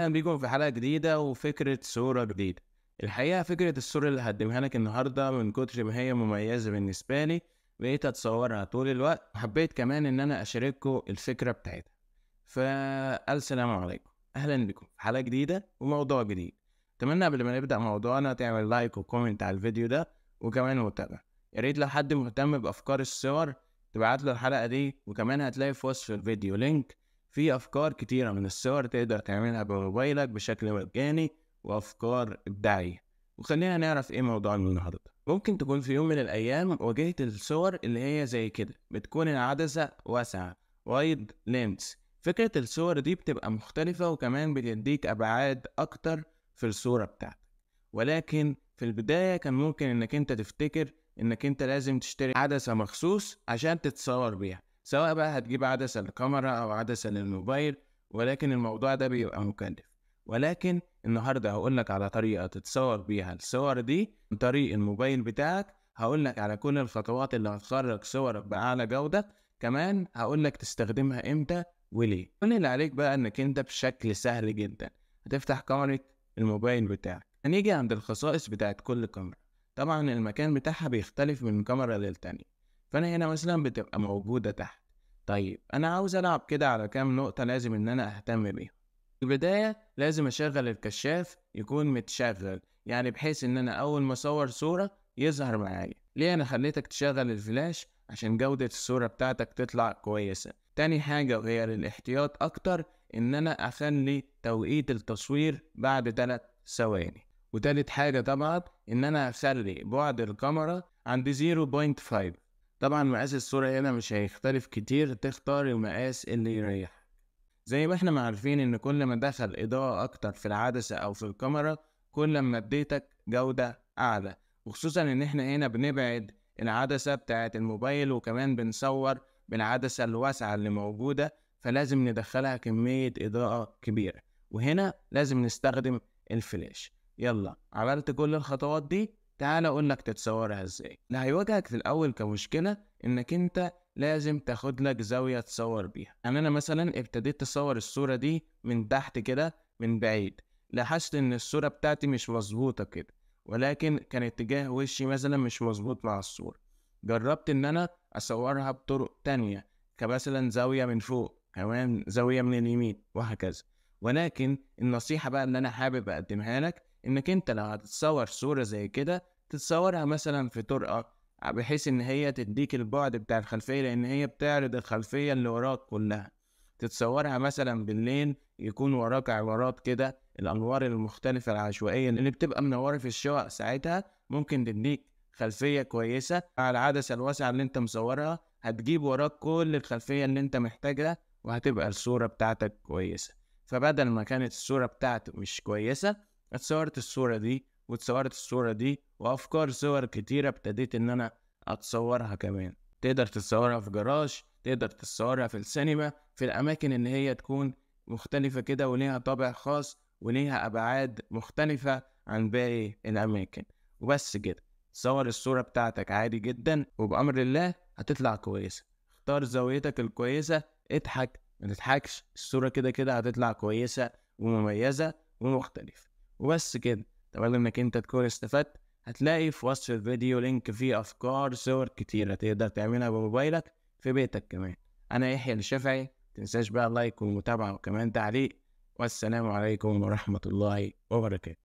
اهلا بيكم في حلقه جديده وفكره صوره جديده الحقيقه فكره الصوره اللي هقدمها لك النهارده من كتر ما هي مميزه بالنسبه لي بقيت اتصورها طول الوقت وحبيت كمان ان انا اشارككم الفكره بتاعتها فالسلام عليكم اهلا بكم في حلقه جديده وموضوع جديد اتمنى قبل ما نبدا موضوعنا تعمل لايك وكومنت على الفيديو ده وكمان متابعه يا ريت لو حد مهتم بافكار الصور تبعت له الحلقه دي وكمان هتلاقي في وصف الفيديو لينك في افكار كتيره من الصور تقدر تعملها بموبايلك بشكل مجاني وافكار ابداعيه وخلينا نعرف ايه موضوعنا النهارده ممكن تكون في يوم من الايام واجهت الصور اللي هي زي كده بتكون العدسه واسعه وايد لينس فكره الصور دي بتبقى مختلفه وكمان بتديك ابعاد اكتر في الصوره بتاعتك ولكن في البدايه كان ممكن انك انت تفتكر انك انت لازم تشتري عدسه مخصوص عشان تتصور بيها سواء بقى هتجيب عدسة للكاميرا أو عدسة للموبايل ولكن الموضوع ده بيبقى مكلف ولكن النهاردة هقول لك على طريقة تتصور بيها الصور دي عن طريق الموبايل بتاعك هقول لك على كل الخطوات اللي هتخرج صورك بأعلى جودة كمان هقول لك تستخدمها امتى وليه كل اللي عليك بقى انك انت بشكل سهل جدا هتفتح كاميرا الموبايل بتاعك هنيجي عند الخصائص بتاعت كل كاميرا طبعا المكان بتاعها بيختلف من كاميرا للتانية فانا هنا مثلا بتبقى موجوده تحت طيب انا عاوز العب كده على كام نقطه لازم ان انا اهتم بيها في البدايه لازم اشغل الكشاف يكون متشغل يعني بحيث ان انا اول ما اصور صوره يظهر معايا ليه انا خليتك تشغل الفلاش عشان جودة الصورة بتاعتك تطلع كويسة تاني حاجة غير الاحتياط أكتر إن أنا أخلي توقيت التصوير بعد تلات ثواني وتالت حاجة طبعا إن أنا أخلي بعد الكاميرا عند 0.5 طبعا مقاس الصورة هنا مش هيختلف كتير تختار المقاس اللي يريحك زي ما احنا عارفين ان كل ما دخل اضاءة اكتر في العدسة او في الكاميرا كل ما اديتك جودة اعلى وخصوصا ان احنا هنا بنبعد العدسة بتاعة الموبايل وكمان بنصور بالعدسة الواسعة اللي موجودة فلازم ندخلها كمية اضاءة كبيرة وهنا لازم نستخدم الفلاش يلا عملت كل الخطوات دي تعال اقول لك تتصورها ازاي اللي هيواجهك في الاول كمشكله انك انت لازم تاخد لك زاويه تصور بيها يعني انا مثلا ابتديت اصور الصوره دي من تحت كده من بعيد لاحظت ان الصوره بتاعتي مش مظبوطه كده ولكن كان اتجاه وشي مثلا مش مظبوط مع الصوره جربت ان انا اصورها بطرق تانية كمثلا زاويه من فوق كمان زاويه من اليمين وهكذا ولكن النصيحه بقى اللي انا حابب اقدمها لك انك انت لو هتتصور صوره زي كده تتصورها مثلا في طرقه بحيث ان هي تديك البعد بتاع الخلفيه لان هي بتعرض الخلفيه اللي وراك كلها تتصورها مثلا بالليل يكون وراك عبارات كده الانوار المختلفه العشوائيه اللي بتبقى منوره في الشقق ساعتها ممكن تديك خلفيه كويسه على العدسه الواسعه اللي انت مصورها هتجيب وراك كل الخلفيه اللي انت محتاجها وهتبقى الصوره بتاعتك كويسه فبدل ما كانت الصوره بتاعتك مش كويسه اتصورت الصورة دي واتصورت الصورة دي وأفكار صور كتيرة ابتديت إن أنا أتصورها كمان تقدر تتصورها في جراج تقدر تتصورها في السينما في الأماكن إن هي تكون مختلفة كده وليها طابع خاص وليها أبعاد مختلفة عن باقي الأماكن وبس كده صور الصورة بتاعتك عادي جدا وبأمر الله هتطلع كويسة اختار زاويتك الكويسة اضحك ما تضحكش الصورة كده كده هتطلع كويسة ومميزة ومختلفة وبس كده اتمنى انك انت تكون استفدت هتلاقي في وصف الفيديو لينك فيه افكار صور كتيره تقدر تعملها بموبايلك في بيتك كمان انا يحيى الشافعي متنساش بقى لايك والمتابعه وكمان تعليق والسلام عليكم ورحمه الله وبركاته